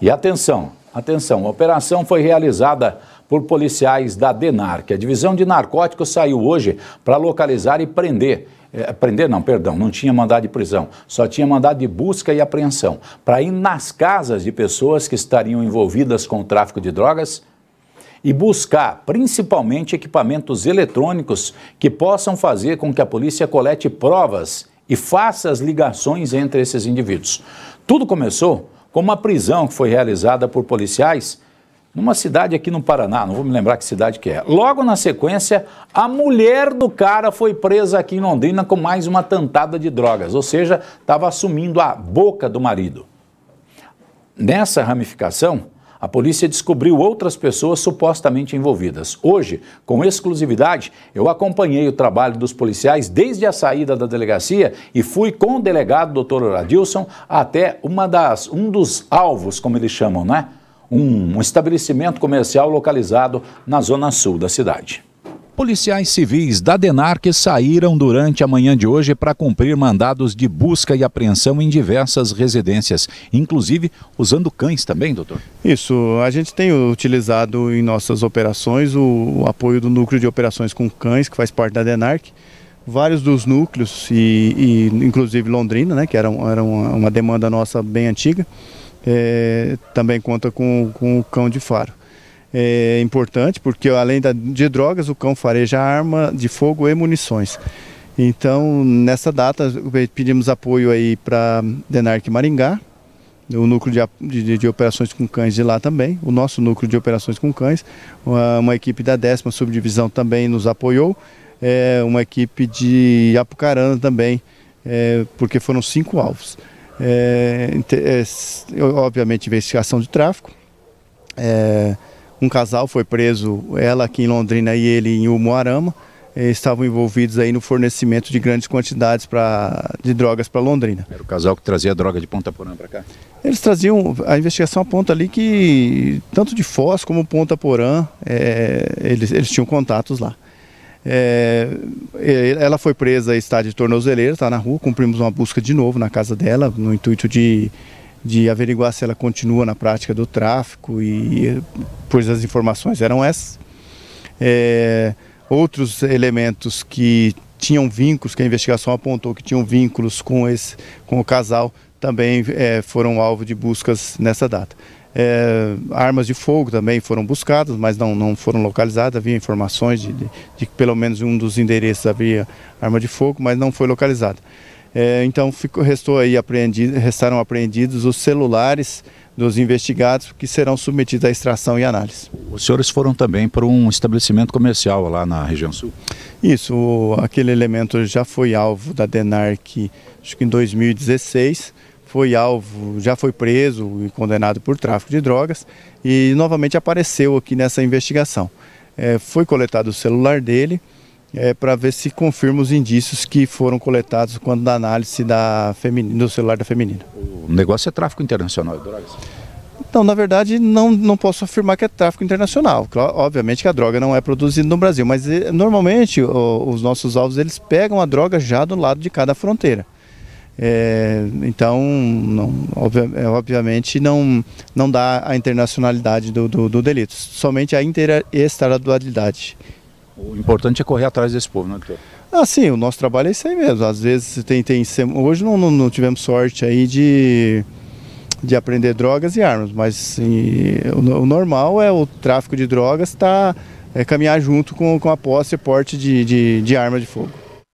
E atenção, atenção, a operação foi realizada por policiais da DENARC. A divisão de narcóticos saiu hoje para localizar e prender. É, prender não, perdão, não tinha mandado de prisão, só tinha mandado de busca e apreensão para ir nas casas de pessoas que estariam envolvidas com o tráfico de drogas e buscar principalmente equipamentos eletrônicos que possam fazer com que a polícia colete provas e faça as ligações entre esses indivíduos. Tudo começou como a prisão que foi realizada por policiais numa cidade aqui no Paraná, não vou me lembrar que cidade que é. Logo na sequência, a mulher do cara foi presa aqui em Londrina com mais uma tantada de drogas, ou seja, estava assumindo a boca do marido. Nessa ramificação, a polícia descobriu outras pessoas supostamente envolvidas. Hoje, com exclusividade, eu acompanhei o trabalho dos policiais desde a saída da delegacia e fui com o delegado Dr. Oradilson até uma das, um dos alvos, como eles chamam, né? um, um estabelecimento comercial localizado na zona sul da cidade. Policiais civis da DENARC saíram durante a manhã de hoje para cumprir mandados de busca e apreensão em diversas residências, inclusive usando cães também, doutor? Isso, a gente tem utilizado em nossas operações o, apoio do Núcleo de Operações com Cães, que faz parte da DENARC. Vários dos núcleos, e, e inclusive Londrina, né, que era, era uma, uma demanda nossa bem antiga, é, também conta com o cão de faro é, importante, porque além da, de drogas, o cão fareja arma de fogo e munições. Então, nessa data, eh, pedimos apoio aí para Denarc Maringá, o núcleo de, de, de, operações com cães de lá também, o nosso núcleo de operações com cães, uma, uma equipe da décima subdivisão também nos apoiou, é, uma equipe de Apucarana também, é, porque foram cinco alvos. É, é obviamente, investigação de tráfico, é, um casal foi preso, ela aqui em Londrina e ele em Umuarama, eh, estavam envolvidos aí no fornecimento de grandes quantidades pra, de drogas para Londrina. Era o casal que trazia droga de Ponta Porã para cá? Eles traziam, a investigação aponta ali que tanto de Foz como Ponta Porã, é, eles, eles tinham contatos lá. É, ela foi presa, está de tornozeleira, está na rua, cumprimos uma busca de novo na casa dela, no intuito de de averiguar se ela continua na prática do tráfico e pois as informações eram essas. É, outros elementos que tinham vínculos, que a investigação apontou que tinham vínculos com, esse, com o casal, também é, foram alvo de buscas nessa data. É, armas de fogo também foram buscadas, mas não, não foram localizadas. Havia informações de, de, de que pelo menos em um dos endereços havia arma de fogo, mas não foi localizada. É, então ficou, restou aí apreendido, restaram apreendidos os celulares dos investigados que serão submetidos à extração e análise. Os senhores foram também para um estabelecimento comercial lá na região sul? Isso, o, aquele elemento já foi alvo da DENARC, acho que em 2016, foi alvo, já foi preso e condenado por tráfico de drogas e novamente apareceu aqui nessa investigação. É, foi coletado o celular dele, é, para ver se confirma os indícios que foram coletados quando da análise da feminina, do celular da feminina. O negócio é tráfico internacional de é drogas? Então, na verdade, não, não posso afirmar que é tráfico internacional. Obviamente que a droga não é produzida no Brasil, mas eh, normalmente o, os nossos alvos eles pegam a droga já do lado de cada fronteira. É, então, não, é, obviamente, não, não dá a internacionalidade do, do, do delito, somente a interestadualidade. O importante é correr atrás desse povo, não é, doutor? Ah, sim, o nosso trabalho é isso aí mesmo. Às vezes tem. tem hoje não, não, não tivemos sorte aí de, de aprender drogas e armas, mas sim, o, o, normal é o tráfico de drogas tá, é, caminhar junto com, com a posse e porte de, de, de arma de fogo.